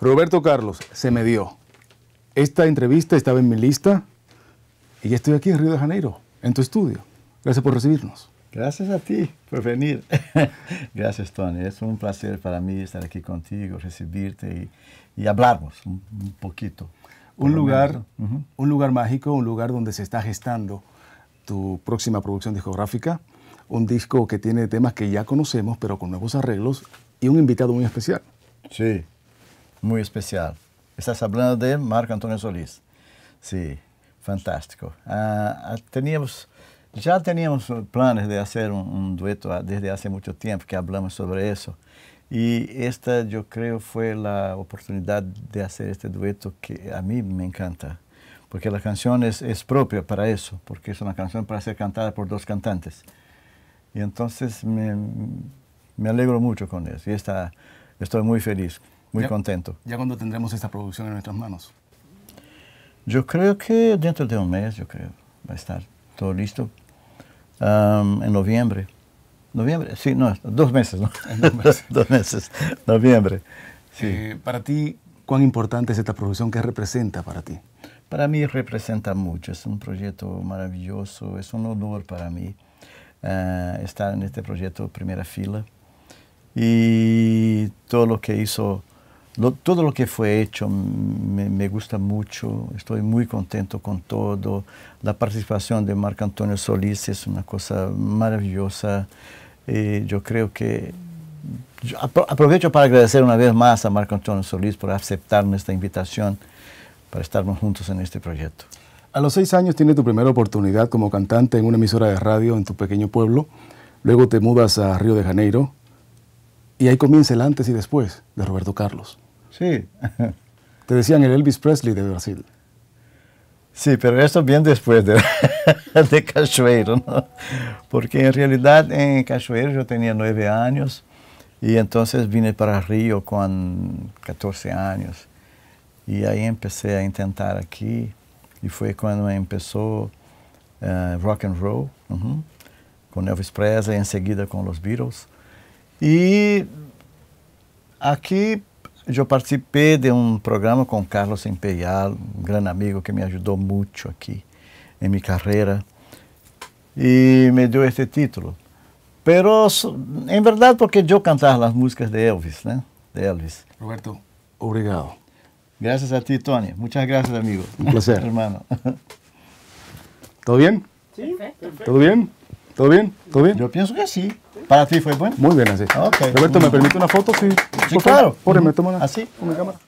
Roberto Carlos, se me dio. Esta entrevista estaba en mi lista y ya estoy aquí en Río de Janeiro, en tu estudio. Gracias por recibirnos. Gracias a ti por venir. Gracias, Tony. Es un placer para mí estar aquí contigo, recibirte y, y hablarnos un, poquito. Un lugar, un lugar mágico, un lugar donde se está gestando tu próxima producción discográfica, un disco que tiene temas que ya conocemos, pero con nuevos arreglos, y un invitado muy especial. Sí, muy especial. Estás hablando de Marco Antonio Solís. Sí, fantástico. Ah, ah, teníamos, ya teníamos planes de hacer un, dueto desde hace mucho tiempo que hablamos sobre eso. Y esta yo creo fue la oportunidad de hacer este dueto que a mí me encanta porque la canción es, es, propia para eso, porque es una canción para ser cantada por dos cantantes. Y entonces me, me alegro mucho con eso y está, estoy muy feliz, muy contento. ¿Ya cuándo tendremos esta producción en nuestras manos? Yo creo que dentro de un mes, yo creo, va a estar todo listo. en noviembre. Noviembre, sí, no, dos meses, ¿no? dos meses. noviembre. Sí. Eh, para ti, ¿Cuán importante es esta producción? ¿Qué representa para ti? Para mí representa mucho, es un proyecto maravilloso, es un honor para mí eh, estar en este proyecto primera fila y todo lo que hizo, todo lo que fue hecho me, gusta mucho, estoy muy contento con todo, la participación de Marco Antonio Solís es una cosa maravillosa, eh, yo creo que aprovecho para agradecer una vez más a Marco Antonio Solís por aceptar nuestra invitación para estarnos juntos en este proyecto. A los seis años tienes tu primera oportunidad como cantante en una emisora de radio en tu pequeño pueblo. Luego te mudas a Río de Janeiro y ahí comienza el antes y después de Roberto Carlos. Sí. Te decían el Elvis Presley de Brasil. Sí, pero eso bien después de, de Cachoeiro, ¿no? Porque en realidad en Cachoeiro yo tenía nueve años Y entonces vine para Río con 14 años y ahí empecé a intentar aquí y fue cuando empezó uh, rock and roll uh -huh, con Elvis Presley, enseguida con los Beatles. Y aqui eu participei de um programa com Carlos Imperial, um grande amigo que me ajudou muito aqui em minha carreira, e me deu esse título. Pero en verdad, porque yo cantaba las músicas de Elvis, ¿no? De Elvis. Roberto, obrigado. Gracias a ti, Tony. Muchas gracias, amigo. Un placer. Hermano. ¿Todo bien? Sí. ¿Todo bien? ¿Todo bien? ¿Todo bien? Yo pienso que sí. ¿Para ti fue bueno? Muy bien así. Roberto, ¿me permite una foto? Sí. sí claro. me ¿Así? Con mi cámara.